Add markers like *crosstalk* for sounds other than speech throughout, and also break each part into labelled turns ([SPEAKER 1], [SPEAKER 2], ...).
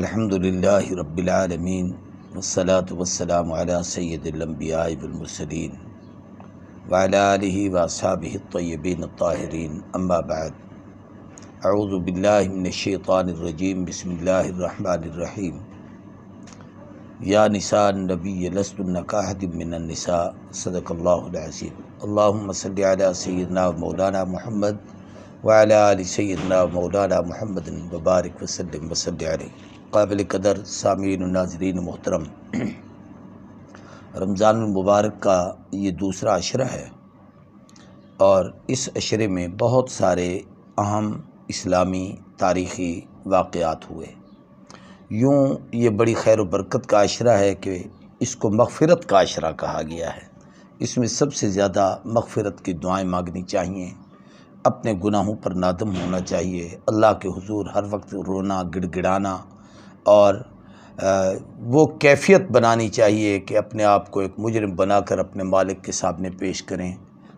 [SPEAKER 1] الحمد لله رب العالمين والصلاة والسلام على سيد الأنبياء والمرسلين وعلى آله وأصحابه الطيبين الطاهرين أما بعد أعوذ بالله من الشيطان الرجيم بسم الله الرحمن الرحيم يا نساء النبي لستن كأحد من النساء صدق الله العظيم اللهم صل على سيدنا ومولانا محمد وعلى آل سيدنا ومولانا محمد وبارك وسلم وصل عليه काबिल कदर सामीन नाजरीन मोहतरम रमज़ान मुबारक का ये दूसरा अशरा है और इस अशरे में बहुत सारे अहम इस्लामी तारीख़ी वाक़ात हुए यूँ ये बड़ी खैर बरकत का अशरा है कि इसको मगफ़रत का अशरा कहा गया है इसमें सबसे ज़्यादा मगफ़रत की दुआएँ मांगनी चाहिए अपने गुनाहों पर नादम होना चाहिए अल्लाह के हजूर हर वक्त रोना गिड़गिड़ाना और वो कैफियत बनानी चाहिए कि अपने आप को एक मुजरम बनाकर अपने मालिक के सामने पेश करें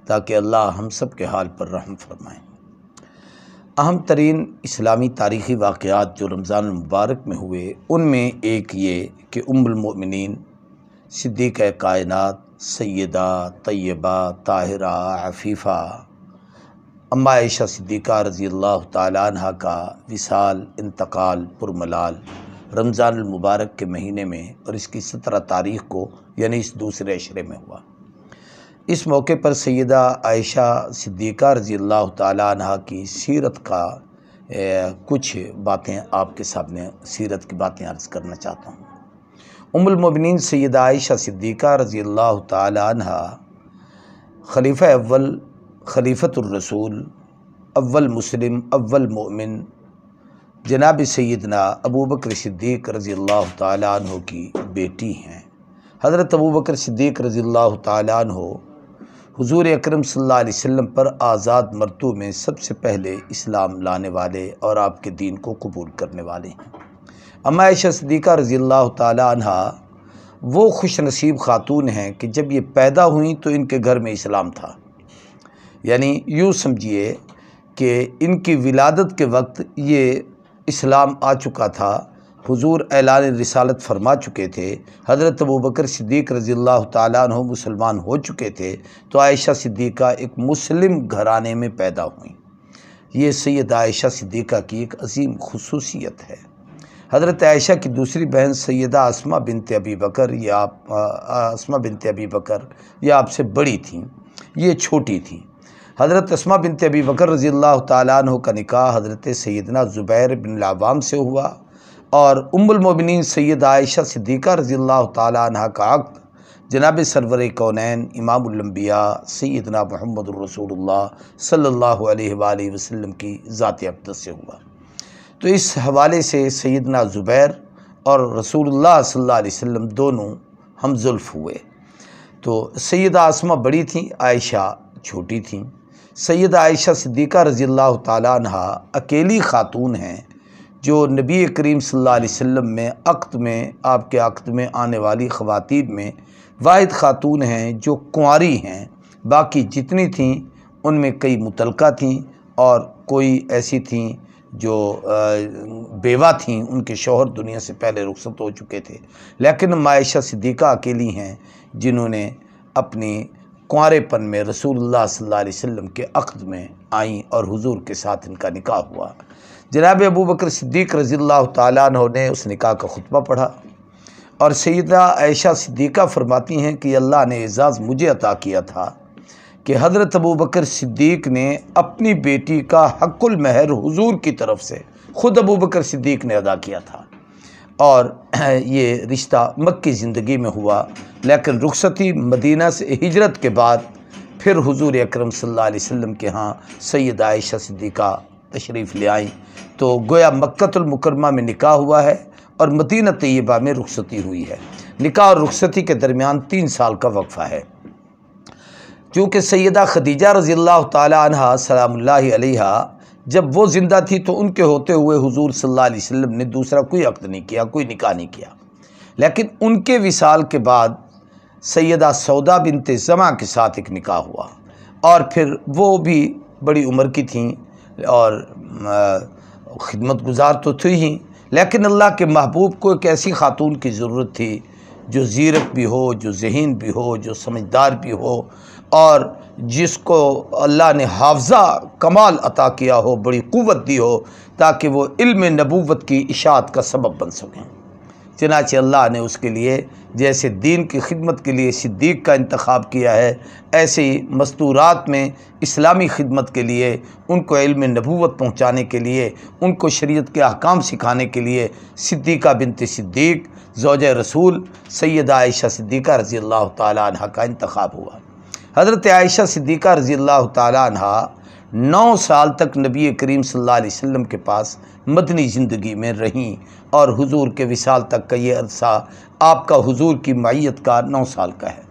[SPEAKER 1] ताकि अल्लाह हम सब के हाल पर रहम फरमाएँ अहम तरीन इस्लामी तारीख़ी वाक़ात जो रमज़ान मुबारक में हुए उनमें एक ये कि उम्रमिन सिद्दीक़ कायनत सैदा तय्यबा ताहरा आफीफ़ा अम्मा ऐशा सिद्दीक़ा रज़ी अल्लाह तह का विशाल इंतकाल पुरमलाल रमज़ान मुबारक के महीने में और इसकी सत्रह तारीख को यानी इस दूसरे अशरे में हुआ इस मौके पर सैदा आयशा सिद्दीक़ा रज़ी अल्लाह तहा की सीरत का ए, कुछ बातें आपके सामने सीरत की बातें अर्ज़ करना चाहता हूँ उमुलमबिन सैद आयशा सिद्दीक़ा रज़ी अल्लाह तह खलीफ़ अव्वल खलीफ़तरसूल अव्वल मुस्लिम अव्वल मोमिन जनाब सैदना अबू बकर रज़ी अल्लाह तु की बेटी हैं हज़रत अबू बकर रज़ी अल्लाह तु हजूर अक्रम सम पर आज़ाद मरतू में सबसे पहले इस्लाम लाने वाले और आपके दीन को कबूल करने वाले हैं अमायशा सदीक़ा रज़ी अल्लाह तह वो खुश नसीब ख़ातून हैं कि जब ये पैदा हुई तो इनके घर में इस्लाम था यानी यूँ समझिए कि इनकी विलादत के वक्त ये इस्लाम आ चुका था हुजूर ऐलान रिसालत फरमा चुके थे हज़रत अबू बकर सिद्दीक रज़ी अल्लाह तु मुसलमान हो चुके थे तो आयशा सिद्दीक़ा एक मुस्लिम घराने में पैदा हुई ये सैद आयशा सिद्दीक़ा की एक अजीम खसूसियत है हज़रत आयशा की दूसरी बहन सैदा आसमा बिनत अबी बकर या आसमा बिनत अबी बकर यह आपसे बड़ी थी ये छोटी थी हज़रत तस्मा बिन तबी बकर रज़ी अल्लाह का निकाह हज़रत सैदना ज़ुबैर बिन लावाम से हुआ और उम्मिन सैद आयशा सिद्दीक़ा रज़ी अल्लाह तह का अक्त जनाब सरवर कौनैन इमामबिया सैदना महमद रसूल सल्ला वसम की ज़ात अब्दत से हुआ तो इस हवाले से सैदना ज़ुबैर और रसूलुल्लाह सल्लल्लाहु अलैहि वसल्लम दोनों हमजुल्फ हुए तो सैदा आसमा बड़ी थी आयशा छोटी थी सैद आयशा सिद्दीक़ा रज़ील्ला तहा अकेली ख़ातून हैं जो नबी करीम सल्लल्लाहु अलैहि वसल्लम में अक्त में आपके अक्त में आने वाली ख़वातीब में वाद ख़ातून हैं जो कुंवारी हैं बाकी जितनी थीं उनमें कई मुतलका थीं और कोई ऐसी थीं जो बेवा थीं उनके शोहर दुनिया से पहले रुखसत हो चुके थे लेकिन मायशा सिद्दीक़ा अकेली हैं जिन्होंने अपनी कुंवरेपन में रसूलुल्लाह सल्लल्लाहु अलैहि वसल्लम के अक़द में आईं और हुजूर के साथ इनका निकाह हुआ जनाब अबू बकर सिद्दीक रज़ी तु ने उस निकाह का खुतबा पढ़ा और सैदा ऐशा सिद्दीक़ा फरमाती हैं कि अल्लाह ने एजाज़ मुझे अता किया था कि हज़रत अबू बकर सिद्दीक ने अपनी बेटी का हकुल महर हुजूर की तरफ से ख़ुद अबू बकर सिद्दीक ने अदा किया था और *clears throat* ये रिश्ता मक्की ज़िंदगी में हुआ लेकिन रुखसती मदीना से हिजरत के बाद फिर हुजूर अकरम सल्लल्लाहु अलैहि वसल्लम के यहाँ सैद आयशा सिद्दीक़ा तशरीफ़ ले आई तो गोया मक्तुलमकरमा में निकाह हुआ है और मदीना तयबा में रुखसती हुई है निकाह और रुखसती के दरमियान तीन साल का वक्फ़ा है क्योंकि सैदा खदीजा रज़ी अल्लाह तला सलाम्ला जब वो ज़िंदा थी तो उनके होते हुए हुजूर सल्लल्लाहु अलैहि वसल्लम ने दूसरा कोई अक्त नहीं किया कोई निकाह नहीं किया लेकिन उनके विसाल के बाद सैदा सौदा बिन जमा के साथ एक निकाह हुआ और फिर वो भी बड़ी उम्र की थी और ख़िदमत गुजार तो थी ही लेकिन अल्लाह के महबूब को एक ऐसी ख़ातून की ज़रूरत थी जो जीरत भी हो जो जहन भी हो जो समझदार भी हो और जिसको अल्लाह ने हाफजा कमाल अता किया हो बड़ी क़वत दी हो ताकि वो इल्म नबूवत की इशात का सबब बन सकें चनाचे अल्लाह ने उसके लिए जैसे दीन की खिदमत के लिए सिद्दीक का इंतखब किया है ऐसे ही मस्तूरात में इस्लामी खिदमत के लिए उनको इल्म नबूवत पहुँचाने के लिए उनको शरीय के अहकाम सिखाने के लिए सिद्दीक़ा बिनत सिद्दीक जोज रसूल सैद आयशा सिद्दीक़ा रज़ी अल्लाह तह का इंतखब हुआ हज़रत आयशा सिद्दीक़ा रज़ी अल्लाह तहा नौ साल तक नबी करीम सल्लल्लाहु अलैहि वसल्लम के पास मदनी ज़िंदगी में रहीं और हुजूर के विसाल तक का ये अरसा आपका हुजूर की मैत का नौ साल का है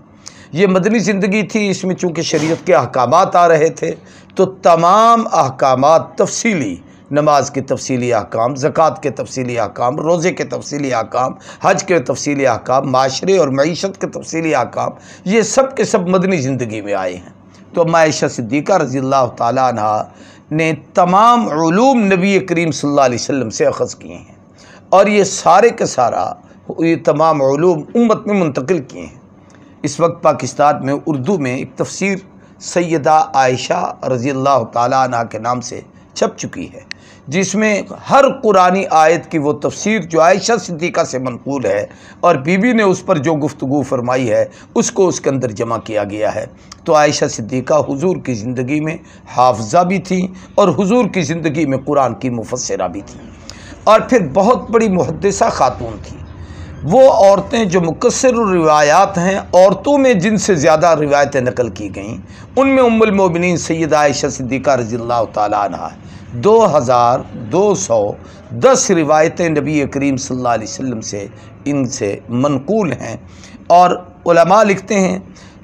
[SPEAKER 1] ये मदनी ज़िंदगी थी इसमें चूँकि शरीयत के अहकाम आ रहे थे तो तमाम अहकाम तफसीली नमाज के तफसीली अहकाम ज़क़़त के तफसीली अहकाम रोज़े के तफसीली अहकाम हज के तफसीली अहकाम माशरे और मीशत के तफसीली अहकाम ये सब के सब मदनी ज़िंदगी में आए हैं तो मायशा सिद्दीक़ा रज़ी अल्लाह ने तमाम ूम नबी करीम सल्ला वसम से अखज़ किए हैं और ये सारे के सारा ये तमाम ूम उम्मत में मुंतकिल किए हैं इस वक्त पाकिस्तान में उर्दू में एक तफसीर सैदा आयशा रज़ी अल्लाह के नाम से छप चुकी है जिसमें हर कुरानी आयत की वो तफसीर जो आयशा सिद्दीका से मनकूल है और बीबी ने उस पर जो गुफ्तु फरमाई है उसको उसके अंदर जमा किया गया है तो आयशा सिद्दीका हुजूर की ज़िंदगी में हाफजा भी थी और हुजूर की ज़िंदगी में कुरान की मुफसरा भी थी और फिर बहुत बड़ी मुहदसा खातून थी वो औरतें जो मुकसर रिवायात हैं औरतों में जिनसे ज़्यादा रिवायतें नकल की गईं उनमें उमुलमोबिन सैद आयशा सिद्दीक़ा रज़ी तह दो हज़ार दो सौ दस रिवायतें नबी करीम सल्लल्लाहु अलैहि वसल्लम से इनसे मनकूल हैं और उलमा लिखते हैं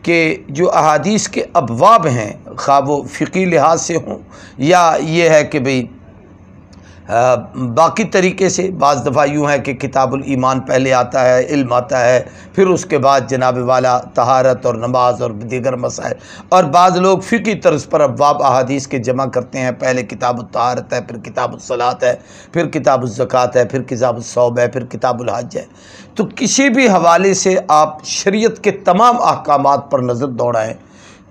[SPEAKER 1] कि जो अहादीस के अबवाब हैं खा वो फ़िकी लिहाज से हों या ये है कि भाई बाकी तरीके से बज़ दफ़ा यूँ है कि किताबुल ईमान पहले आता है इल्म आता है फिर उसके बाद जनाब वाला तहारत और नमाज और दीगर मसाइल और बाज़ लोग फ़िकी तर्ज पर अबाब अहादीस के जमा करते हैं पहले किताब तहारत है फिर किताब सलात है फिर किताब ज़क़़त है फिर किताब सौब है फिर किताब हज है तो किसी भी हवाले से आप शरीयत के तमाम अहकाम पर नज़र दौड़ाएँ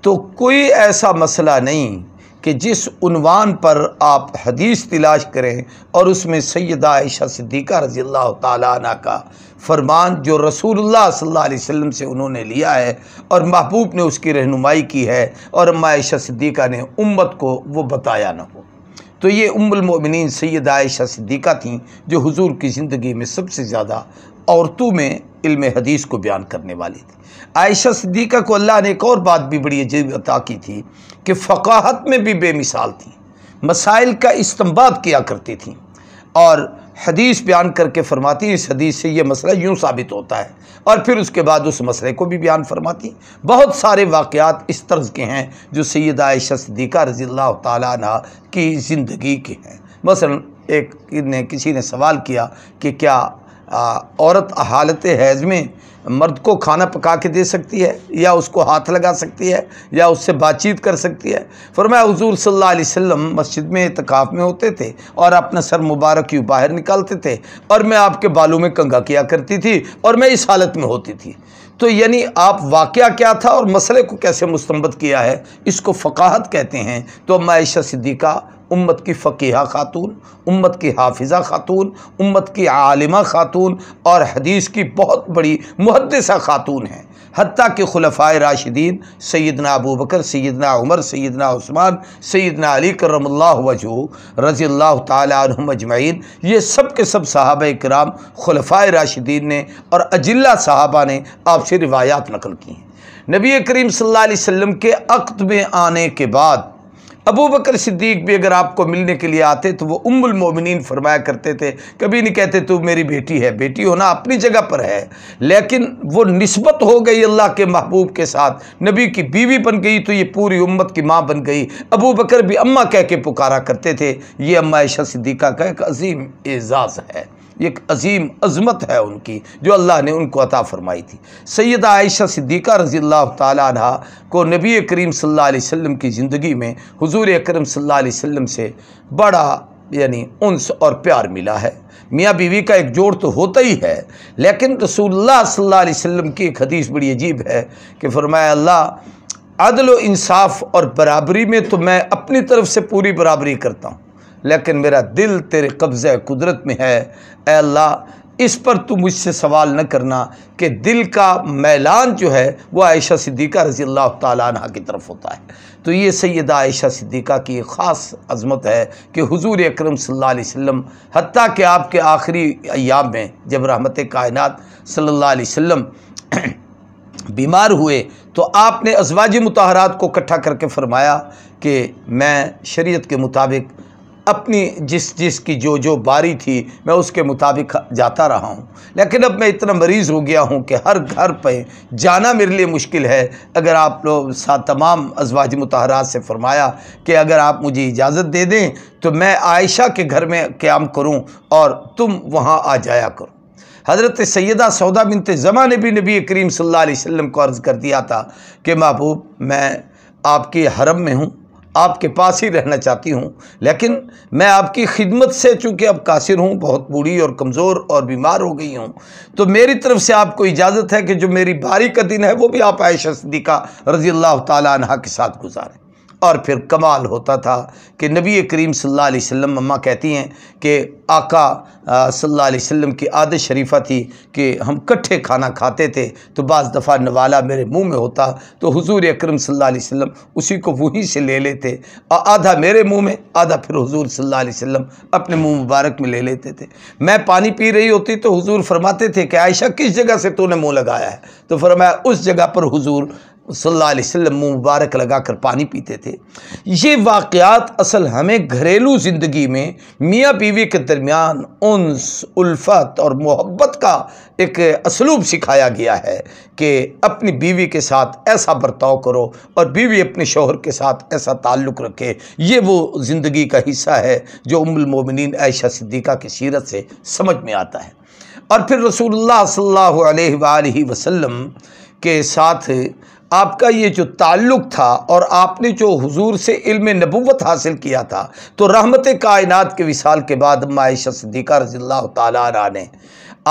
[SPEAKER 1] तो कोई ऐसा मसला नहीं कि जिस उनवान पर आप हदीस तलाश करें और उसमें सैदा आयशा सिद्दीक़ा रज़ी अल्लाह का फरमान जो रसूलुल्लाह सल्लल्लाहु अलैहि वसल्लम से उन्होंने लिया है और महबूब ने उसकी रहनुमाई की है और अम्मा सिद्दीक़ा ने उम्मत को वो बताया ना हो तो ये उम्मिन सैद आयशा सिद्दीक़ा थीं जो हजूर की ज़िंदगी में सबसे ज़्यादा औरतों में इल्म हदीस को बयान करने वाली थी आयशा सिद्दीक़ा को अल्लाह ने एक और बात भी बड़ी अजीब अता की थी कि फ़काहत में भी बेमिसाल थी मसाइल का इस्तेमाल किया करती थी और हदीस बयान करके फरमाती इस हदीस से ये मसला यूँ साबित होता है और फिर उसके बाद उस मसले को भी बयान फरमाती बहुत सारे वाक़ात इस तर्ज के हैं जो सैद आयशा सिद्दीक़ा रज़ी तह की ज़िंदगी के हैं मसलन एक ने किसी ने सवाल किया कि क्या आ, औरत हालत हैज़ में मर्द को खाना पका के दे सकती है या उसको हाथ लगा सकती है या उससे बातचीत कर सकती है फरमाया हजूर सल्ला वसम मस्जिद में इतकाफ़ में होते थे और अपना सर मुबारक यूँ बाहर निकालते थे और मैं आपके बालों में कंगा किया करती थी और मैं इस हालत में होती थी तो यानी आप वाक़ क्या था और मसले को कैसे मुस्तमद किया है इसको फ़काहत कहते हैं तो मैशा सिद्दीका उम्मत की फ़कीहा खातून उम्मत की हाफिज़ा खातून उम्मत की आलिमा खातून और हदीस की बहुत बड़ी मुहदसा खातून हैं हती के खुलफ़ा राशिदीन सैदना अबू बकर सैदना उमर सैदना उस्मान सैदना अली करम वजू रज़ी तुम अजमैन ये सब के सब साहब कराम खलफ़ा राशिदीन ने और अजिल्ला साहबा ने आपसे रिवायात नकल की हैं नबी करीम सल्लल्लाहु अलैहि वसल्लम के अक्त में आने के बाद अबू बकर सिद्दीक भी अगर आपको मिलने के लिए आते तो वो उम्मुल मोमिनीन फरमाया करते थे कभी नहीं कहते तू मेरी बेटी है बेटी होना अपनी जगह पर है लेकिन वो नस्बत हो गई अल्लाह के महबूब के साथ नबी की बीवी बन गई तो ये पूरी उम्मत की माँ बन गई अबू बकर भी अम्मा कह के पुकारा करते थे ये अम्मा ऐशा सिद्दीका का एक अजीम एज़ाज़ है एक अजीम अजमत है उनकी जो अल्लाह ने उनको अता फरमाई थी सैद आयशा सिद्दीक़ा रज़ी अल्लाह तहा को नबी करीम सल्लम की ज़िंदगी में हजूर अकरम सल्लल्लाहु अलैहि से बड़ा यानी उनस और प्यार मिला है मियाँ बीवी का एक जोड़ तो होता ही है लेकिन रसूलुल्लाह सल्लल्लाहु की एक हदीस बड़ी अजीब है कि फरमाया अल्लाह अदल इंसाफ और बराबरी में तो मैं अपनी तरफ से पूरी बराबरी करता हूँ लेकिन मेरा दिल तेरे कब्ज़ कुदरत में है ए अल्लाह इस पर तू मुझसे सवाल न करना कि दिल का मैलान जो है वो आयशा सिद्दीक़ा रज़ी अल्लाह तह की तरफ होता है तो ये सैदा आयशा सिद्दीक़ा की ख़ास अजमत है कि हुजूर अकरम सल्लल्लाहु अलैहि वसल्लम हती कि आपके आखिरी अयाम में जब रहमत कायनात सल्लल्लाहु अलैहि वसल्लम *clears throat* बीमार हुए तो आपने अजवाज मतहरात को इकट्ठा करके फरमाया कि मैं शरीयत के मुताबिक अपनी जिस जिस की जो जो बारी थी मैं उसके मुताबिक जाता रहा हूँ लेकिन अब मैं इतना मरीज़ हो गया हूँ कि हर घर पर जाना मेरे लिए मुश्किल है अगर आप लोग सा तमाम अजवाज मतहरात से फरमाया कि अगर आप मुझे इजाज़त दे दें तो मैं आयशा के घर में क्याम करूँ और तुम वहाँ आ जाया करो हज़रत सैदा सौदा बिनत ज़मा ने भी नबी करीम सल्लल्लाहु अलैहि वसल्लम को अर्ज़ कर दिया था कि महबूब मैं आपके हरम में हूँ आपके पास ही रहना चाहती हूँ लेकिन मैं आपकी खिदमत से चूँकि अब कासिर हूँ बहुत बूढ़ी और कमज़ोर और बीमार हो गई हूँ तो मेरी तरफ से आपको इजाज़त है कि जो मेरी बारी का दिन है वो भी आप आयशा सदीक़ा रज़ी अल्लाह तह के साथ गुजारें और फिर कमाल होता था कि नबी करीम सल्लल्लाहु अलैहि वसल्लम अम्मा कहती हैं कि आका सल्लल्लाहु अलैहि वसल्लम की आदत शरीफा थी कि हम कट्ठे खाना खाते थे तो बज़ दफ़ा नवाला मेरे मुंह में होता तो हुजूर अकरम सल्लल्लाहु अलैहि वसल्लम उसी को वहीं से ले लेते और आधा मेरे मुंह में आधा फिर हुजूर सल्लल्लाहु अलैहि वसल्लम अपने मुंह मुबारक में ले लेते थे मैं पानी पी रही होती तो हुजूर फरमाते थे कि आयशा किस जगह से तूने मुँह लगाया है तो फरमाया उस जगह पर हुजूर सल्लल्लाहु अलैहि वसल्लम मुँह मुबारक लगाकर पानी पीते थे ये वाक़ात असल हमें घरेलू ज़िंदगी में मियाँ बीवी के दरमियान उनस उल्फत और मोहब्बत का एक असलूब सिखाया गया है कि अपनी बीवी के साथ ऐसा बर्ताव करो और बीवी अपने शोहर के साथ ऐसा ताल्लुक़ रखे ये वो ज़िंदगी का हिस्सा है जो उमुलमोमिन आयशा सिद्दीक़ा की सीरत से समझ में आता है और फिर रसूलुल्लाह सल्लल्लाहु अलैहि वसल्लम के साथ आपका ये जो ताल्लुक़ था और आपने जो हुजूर से इल्म नबूवत हासिल किया था तो रहमत कायनात के विसाल के बाद मायशा सदीक़ा रजील्ला तला ने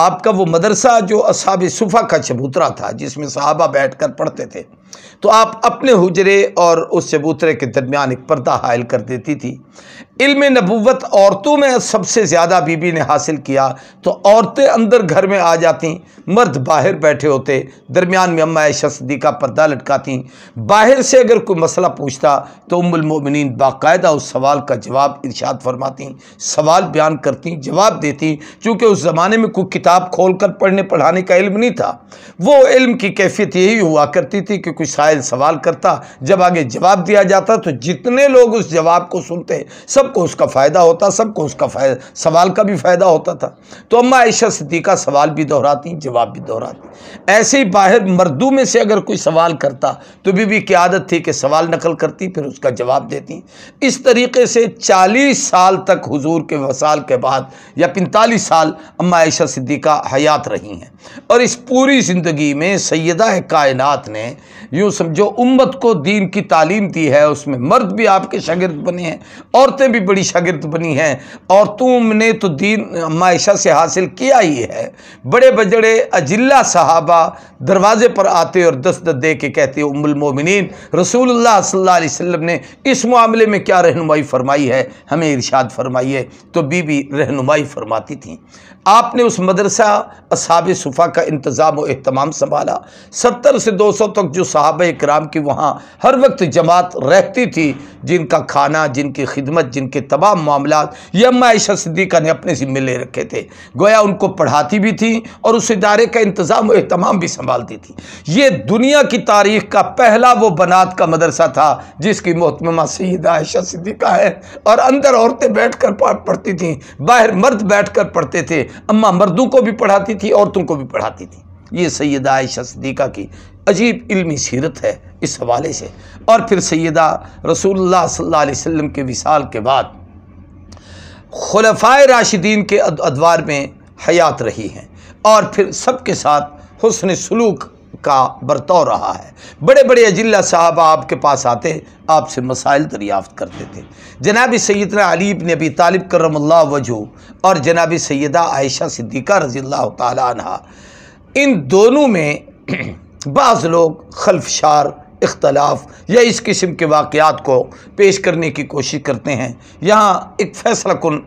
[SPEAKER 1] आपका वो मदरसा जो असाब सुफ़ा का चबूतरा था जिसमें साहबा बैठ कर पढ़ते थे तो आप अपने हुजरे और उस चबूतरे के दरमियान एक पर्दा हायल कर देती थी इल्म नबूत औरतों में सबसे ज़्यादा बीबी ने हासिल किया तो औरतें अंदर घर में आ जाती मर्द बाहर बैठे होते दरमियान में अम्मा ऐशा का पर्दा लटकाती बाहर से अगर कोई मसला पूछता तो उमुलमोमिन बाकायदा उस सवाल का जवाब इर्शाद फरमाती सवाल बयान करती जवाब देती चूँकि उस ज़माने में कोई किताब खोल कर पढ़ने पढ़ाने का इल्म नहीं था वो इल्म की कैफियत यही हुआ करती थी कि कोई साहिल सवाल करता जब आगे जवाब दिया जाता तो जितने लोग उस जवाब को सुनते सब सबको उसका फ़ायदा होता सबको उसका फ़ायदा सवाल का भी फ़ायदा होता था तो अम्मा ऐशा सदीका सवाल भी दोहराती जवाब भी दोहराती ऐसे ही बाहर मर्दू में से अगर कोई सवाल करता तो बीबी की आदत थी कि सवाल नकल करती फिर उसका जवाब देती इस तरीके से चालीस साल तक हजूर के वसाल के बाद या पैंतालीस साल अम्मा ऐशा सिद्दीका हयात रही हैं और इस पूरी ज़िंदगी में सैदा कायनत ने यूँ समझो उम्मत को दीन की तालीम दी है उसमें मर्द भी आपके शागिर्द बने हैं औरतें भी बड़ी शागिर्द बनी हैं और तुमने तो दीन मायशा से हासिल किया ही है बड़े बजड़े अजिल्ला साहबा दरवाजे पर आते और दस्त दे के कहते उमुलमोमिन रसूल सल्लाम वसम ने इस मामले में क्या रहनुमाई फरमाई है हमें इर्शाद फरमाई है तो बीबी रहनुमाई फरमाती थी आपने उस मदरसा असाब सफा का इंतज़ाम और अहतमाम संभाला सत्तर से दो सौ तक जो साहब साहब कराम की वहाँ हर वक्त जमात रहती थी जिनका खाना जिनकी खिदमत जिनके तमाम मामला ये अम्मा ऐशा सिद्दीका ने अपने ज़िम्मे ले रखे थे गोया उनको पढ़ाती भी थी और उस इदारे का इंतज़ाम अहतमाम भी संभालती थी ये दुनिया की तारीख का पहला वो बनात का मदरसा था जिसकी मोहतमा सईद आयशा सिद्दीका है और अंदर औरतें बैठ कर पढ़ती थी बाहर मर्द बैठ कर पढ़ते थे अम्मा मर्दों को भी पढ़ाती थी औरतों को भी पढ़ाती थी ये सैद आयशा सिद्दीका की अजीब इल्मी सीरत है इस हवाले से और फिर सैदा रसूल सल्लल्लाहु वसम के विसाल के बाद खलफाए राशिदीन के अदवार में हयात रही हैं और फिर सबके साथ हसन सलूक का बर्ताव रहा है बड़े बड़े अजिल्ला साहब आपके पास आते आपसे मसाइल दरियाफ्त करते थे जनाब सैदना अलीब ने अभी तालिब करम वजू और जनाब सैदा आयशा सिद्दीक़ा रजील्ला तह इन दोनों में *clears throat* बाज़ लोग खलफशार इख्तलाफ या इस किस्म के वाक़ात को पेश करने की कोशिश करते हैं यहाँ एक फ़ैसला कन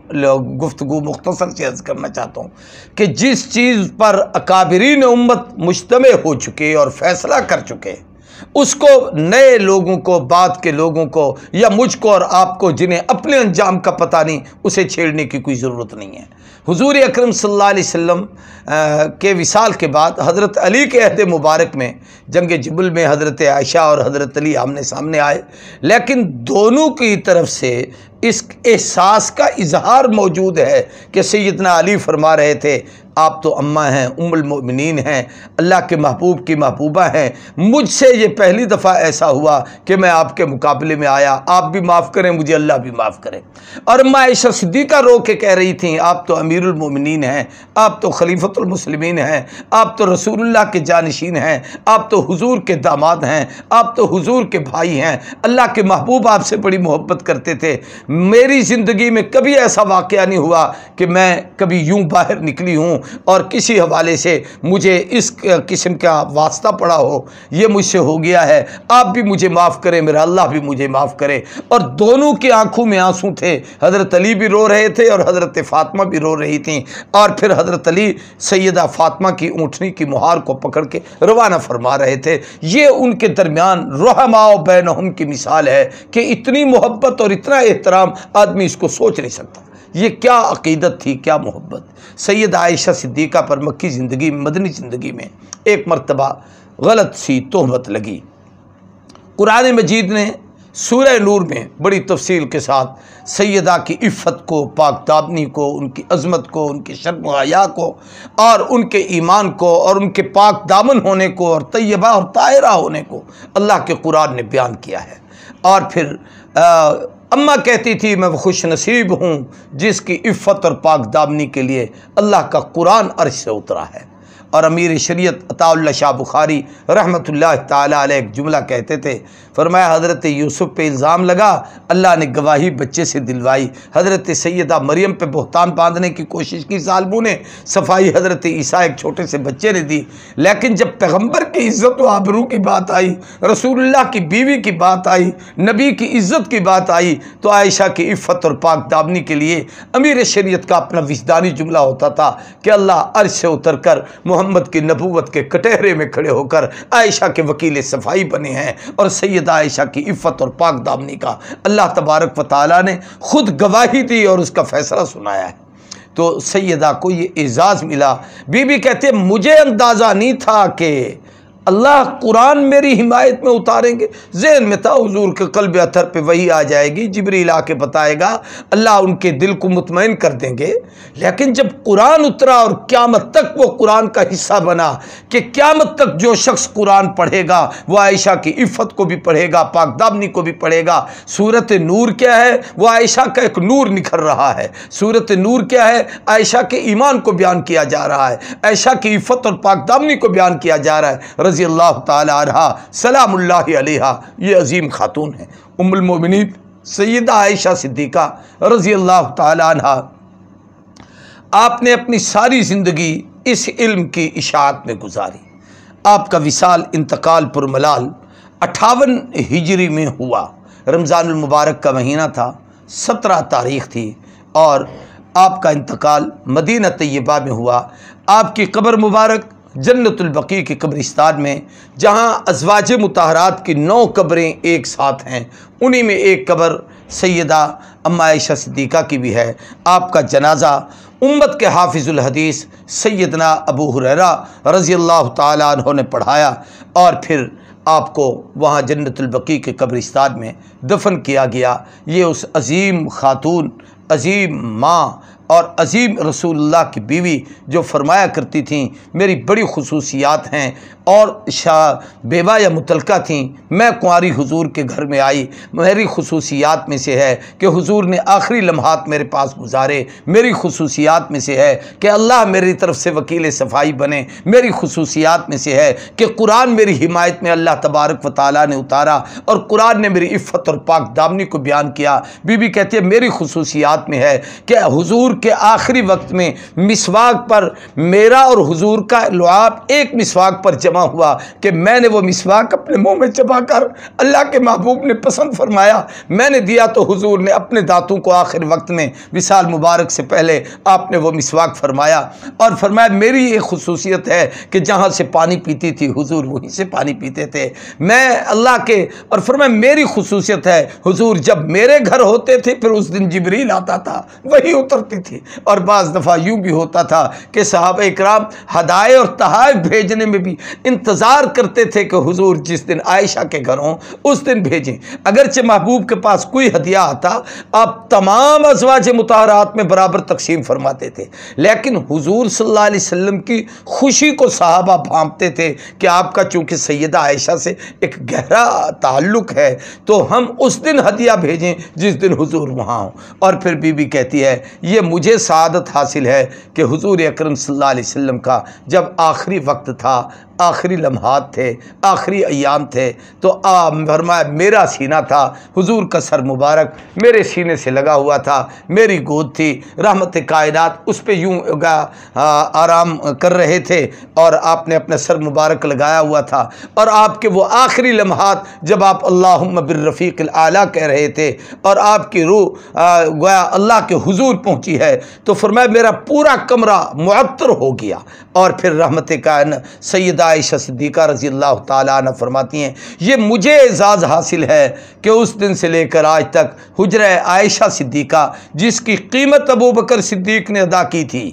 [SPEAKER 1] गुफ्तु मुख्तर से अर्ज़ करना चाहता हूँ कि जिस चीज़ पर अकाबरीन उम्मत मुशतम हो चुके और फ़ैसला कर चुके उसको नए लोगों को बाद के लोगों को या मुझको और आपको जिन्हें अपने अंजाम का पता नहीं उसे छेड़ने की कोई ज़रूरत नहीं है हुजूर अकरम सल्लल्लाहु अलैहि वसल्लम के विसाल के बाद हज़रत अली के अहद मुबारक में जंग जबल में हज़रत आयशा और हज़रत अली आमने सामने आए लेकिन दोनों की तरफ से इस एहसास का इजहार मौजूद है कि सैदना अली फरमा रहे थे आप तो अम्मा हैं उम्मिन हैं अल्लाह के महबूब की महबूबा हैं मुझसे ये पहली दफ़ा ऐसा हुआ कि मैं आपके मुकाबले में आया आप भी माफ़ करें मुझे अल्लाह भी माफ़ करें और मायशा सिद्दीक़ा रो के कह रही थी आप तो अमीरमिन हैं आप तो खलीफतमसलमिन हैं आप तो रसूल्ला के जानशीन हैं आप तो हजूर के दामाद हैं आप तो हज़ूर के भाई हैं अल्लाह के महबूब आपसे बड़ी मोहब्बत करते थे मेरी ज़िंदगी में कभी ऐसा वाक़ नहीं हुआ कि मैं कभी यूँ बाहर निकली हूँ और किसी हवाले से मुझे इस किस्म का वास्ता पड़ा हो ये मुझसे हो गया है आप भी मुझे माफ़ करें मेरा अल्लाह भी मुझे माफ़ करे और दोनों की आंखों में आंसू थे हज़रत अली भी रो रहे थे और हज़रत फ़ातिमा भी रो रही थी और फिर हज़रत अली सैदा फातमा की ऊँटनी की मुहार को पकड़ के रवाना फरमा रहे थे ये उनके दरमियान रहमाओ बैन की मिसाल है कि इतनी मोहब्बत और इतना एहतराम आदमी इसको सोच नहीं सकता ये क्या अकीदत थी क्या मोहब्बत सैद आयशा सिद्दीक़ा पर मक्की ज़िंदगी मदनी ज़िंदगी में एक मरतबा गलत सी तहमत लगी कुरान मजीद ने सूर नूर में बड़ी तफसील के साथ सैदा की इफत को पाक दाबनी को उनकी अजमत को उनकी शर्म को और उनके ईमान को और उनके पाक दामन होने को और तयबा और तायरा होने को अल्लाह के कुरान ने बयान किया है और फिर आ, अम्मा कहती थी मैं खुश नसीब हूँ जिसकी इफ़त और पाक दामनी के लिए अल्लाह का कुरान अर्श से उतरा है और अमीर शरीयत अता शाह बुखारी रहमत ला एक जुमला कहते थे फरमाया हज़रत यूसुफ़ पे इल्ज़ाम लगा अल्लाह ने गवाही बच्चे से दिलवाई हज़रत सैदा मरियम पे बहतान बांधने की कोशिश की सालबू ने सफाई हज़रत ईसा एक छोटे से बच्चे ने दी लेकिन जब पैगम्बर की इज़्ज़त आबरू की बात आई रसूलुल्लाह की बीवी की बात आई नबी की इज़्ज़त की बात आई तो आयशा की इफ़त और पाक दामनी के लिए अमीर शरीत का अपना विजदानी जुमला होता था कि अल्लाह अर्श से उतर कर मोहम्मद की नबूवत के कटहरे में खड़े होकर आयशा के वकील सफाई बने हैं और सैयद आयशा की इफ़त और पाक दामनी का अल्लाह तबारक व ताली ने खुद गवाही दी और उसका फ़ैसला सुनाया है तो सैदा को ये एज़ाज़ मिला बीबी कहते मुझे अंदाज़ा नहीं था कि अल्लाह कुरान मेरी हिमायत में उतारेंगे जहन में था हजूर के कल्ब अथर पर वही आ जाएगी ला के बताएगा अल्लाह उनके दिल को मुतमिन कर देंगे लेकिन जब कुरान उतरा और क्यामत तक वो कुरान का हिस्सा बना कि क्यामत तक जो शख्स कुरान पढ़ेगा वह आयशा की इफ़त को भी पढ़ेगा पाकदामनी को भी पढ़ेगा सूरत नूर क्या है वह आयशा का एक नूर निखर रहा है सूरत नूर क्या है आयशा के ईमान को बयान किया जा रहा है आयशा की इफ़त और पाकदामनी को बयान किया जा रहा है रज़ी अल्लाह तहा सलाम्ला ये अज़ीम ख़ातून है उमुलमिन सैद आयशा सिद्दीक़ा रज़ी अल्लाह तहा आपने अपनी सारी ज़िंदगी इस इल्म की इशात में गुजारी आपका विशाल इंतकाल पुरमलाल अठावन हिजरी में हुआ रमज़ानमबारक का महीना था सत्रह तारीख थी और आपका इंतकाल मदीना तय्यबा में हुआ आपकी कब्र मुबारक जन्नतुल्बकी के कब्रिस्तान में जहाँ अजवाज मतहरात की नौ कब्रें एक साथ हैं उन्हीं में एक कब्र सैदा अम्माशा सिद्दीक़ा की भी है आपका जनाजा उम्मत के हाफिज़ुलहदीस सैदना अबू हुररा रज़ी अल्लाह तु ने पढ़ाया और फिर आपको वहाँ जन्नतुल्बकी के कब्रिस्तान में दफन किया गया ये उस अजीम खातून अजीम माँ और अजीम रसूलुल्लाह की बीवी जो फरमाया करती थी मेरी बड़ी खसूसियात हैं और शाह बेवा या मुतलका थी मैं कुंवारी हुजूर के घर में आई मेरी खसूसियात में से है कि हुजूर ने आखिरी लम्हात मेरे पास गुजारे मेरी खसूसियात में से है कि अल्लाह मेरी तरफ से वकील सफाई बने मेरी खसूसियात में से है कि कुरान मेरी हिमायत में अल्लाह तबारक व ताली ने उतारा और कुरान ने मेरी इफ़त और पाक दामनी को बयान किया बीबी कहती है मेरी खसूसियात में है कि हजूर के आखिरी वक्त में मिसवाक पर मेरा और हुजूर का लुआब एक मिसवाक पर जमा हुआ कि मैंने वो मिसवाक अपने मुंह में जमा कर अल्लाह के महबूब ने पसंद फरमाया मैंने दिया तो हुजूर ने अपने दांतों को आखिर वक्त में विशाल मुबारक से पहले आपने वो मिसवाक फरमाया और फरमाया मेरी ये खसूसियत है कि जहाँ से पानी पीती थी हुजूर वहीं से पानी पीते थे मैं अल्लाह के और फरमाया मेरी खसूसियत है हुजूर जब मेरे घर होते थे फिर उस दिन जिबरील आता था वही उतरती थी और बज़ दफ़ा यूँ भी होता था कि साहब इकराम हदाय और तहाइफ भेजने में भी इंतज़ार करते थे कि हुजूर जिस दिन आयशा के घर हों उस दिन भेजें अगरचे महबूब के पास कोई हदिया आता आप तमाम अजवाज मुताहरात में बराबर तकसीम फरमाते थे लेकिन हुजूर सल्लल्लाहु अलैहि वसल्लम की खुशी को साहबा भांपते थे कि आपका चूँकि सैदा आयशा से एक गहरा ताल्लुक़ है तो हम उस दिन हदिया भेजें जिस दिन हुजूर वहाँ हों और फिर बीबी कहती है ये मुझे सदत हासिल है कि हजूर अक्रम सल्लल्लाहु का जब आखिरी वक्त था आखिरी लम्हात थे आखिरी अयाम थे तो आ फरमाया मेरा सीना था हुजूर का सर मुबारक मेरे सीने से लगा हुआ था मेरी गोद थी रहमत कायनात उस पर यूँ आराम कर रहे थे और आपने अपना सर मुबारक लगाया हुआ था और आपके वो आखिरी लम्हात जब आप अल्लाह बिरफ़ीक आला कह रहे थे और आपकी रूह गोया अल्लाह के हजूर पहुँची है है तो फरमाया मेरा पूरा कमरा मअतर हो गया और फिर रहमत कायन आयशा सदीक़ा रजी अल्लाह तन फरमाती हैं ये मुझे एजाज़ हासिल है कि उस दिन से लेकर आज तक हजर आयशा सिद्दीक़ा जिसकी कीमत अबू बकर सिद्दीक ने अदा की थी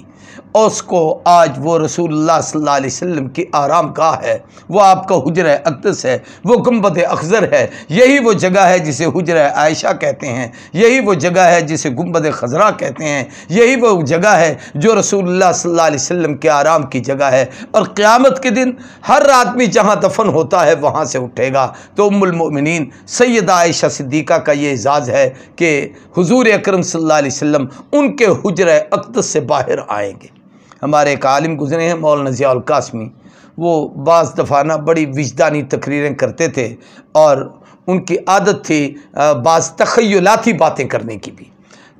[SPEAKER 1] उसको आज वो रसूल सल्लल्लाहु की आराम का है वो आपका हजर अक्तस है वो गुम्बद अखज़र है यही वो जगह है जिसे हजर आयशा कहते हैं यही वो जगह है जिसे गुम्बद खजरा कहते हैं यही वो जगह है जो रसूल सल्लल्लाहु के आराम की जगह है और क़्यामत के दिन हर आदमी जहाँ दफन होता है वहाँ से उठेगा तो उम्मिन सैद आयशा सिद्दीक़ा का ये एजाज़ है कि हजूर अक्रम सल्ला वम उनके हजर अक्तस से बाहर आएंगे हमारे एक आलिम गुजरे हैं मौलाना ज़ियाल कासमी वो बाज़ दफ़ाना बड़ी विजदानी तकरीरें करते थे और उनकी आदत थी बाज़ तखयलाती बातें करने की भी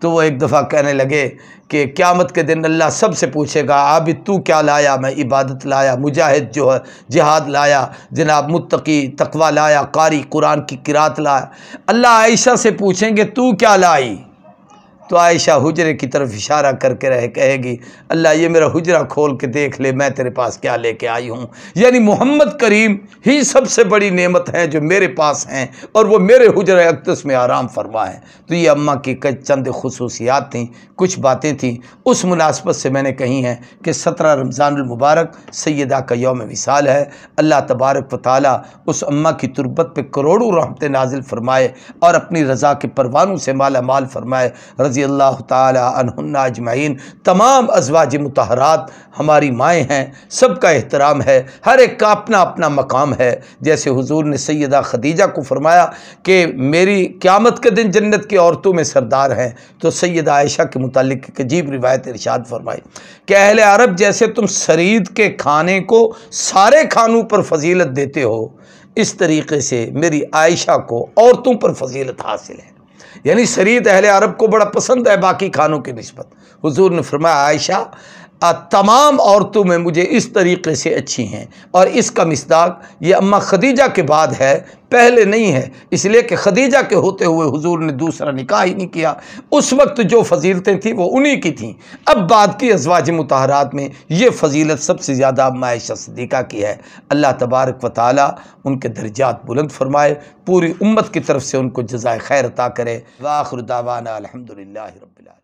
[SPEAKER 1] तो वो एक दफ़ा कहने लगे कि क़्यामत के दिन अल्लाह सब से पूछेगा आबिद तू क्या लाया मैं इबादत लाया मुजाहिद जो है जिहाद लाया जनाब मुतकी तकवा लाया कारी कुरान की किरात लाया अल्लाह आयशा से पूछेंगे तू क्या लाई तो आयशा हुजरे की तरफ इशारा करके रह कहेगी अल्लाह ये मेरा हुजरा खोल के देख ले मैं तेरे पास क्या लेके आई हूँ यानी मोहम्मद करीम ही सबसे बड़ी नेमत है जो मेरे पास हैं और वो मेरे हुजर अक्तस में आराम फरमा है तो ये अम्मा की कई चंद खसूसियात थी कुछ बातें थी उस मुनासबत से मैंने कही हैं कि सत्रह रमज़ानमबारक सैदा का योम विसाल है अल्लाह तबारक व ताली उस अम्मा की तुरबत पर करोड़ों रहमत नाजिल फरमाए और अपनी रज़ा के परवानों से माला माल फरमाए रज़ी अल्लाह तन्ना अजमाइन तमाम अजवाज मतहरात हमारी माएँ हैं सब का एहतराम है हर एक का अपना अपना मकाम है जैसे हुजूर ने सैदा खदीजा को फरमाया कि मेरी क़्यामत के दिन जन्नत की औरतों में सरदार हैं तो सैद आयशा के एक अजीब रिवायत इरशाद फरमाई कि अहल अरब जैसे तुम शरीद के खाने को सारे खानों पर फजीलत देते हो इस तरीके से मेरी आयशा को औरतों पर फजीलत हासिल है यानी शरीत अहल अरब को बड़ा पसंद है बाकी खानों की नस्बत हजूर ने फरमाया आयशा तमाम औरतों में मुझे इस तरीक़े से अच्छी हैं और इसका मिसदाक ये अम्मा खदीजा के बाद है पहले नहीं है इसलिए कि खदीजा के होते हुए हुजूर ने दूसरा निकाह ही नहीं किया उस वक्त जो फजीलतें थीं वो उन्हीं की थीं अब बाद की अजवाज मतहरात में ये फजीलत सबसे ज़्यादा मायशा सदीक़ा की है अल्लाह तबारक व ताली उनके दर्जात बुलंद फरमाए पूरी उम्मत की तरफ से उनको जजाय खैर अता करे वाखरुदावाना अलहमदिल्ला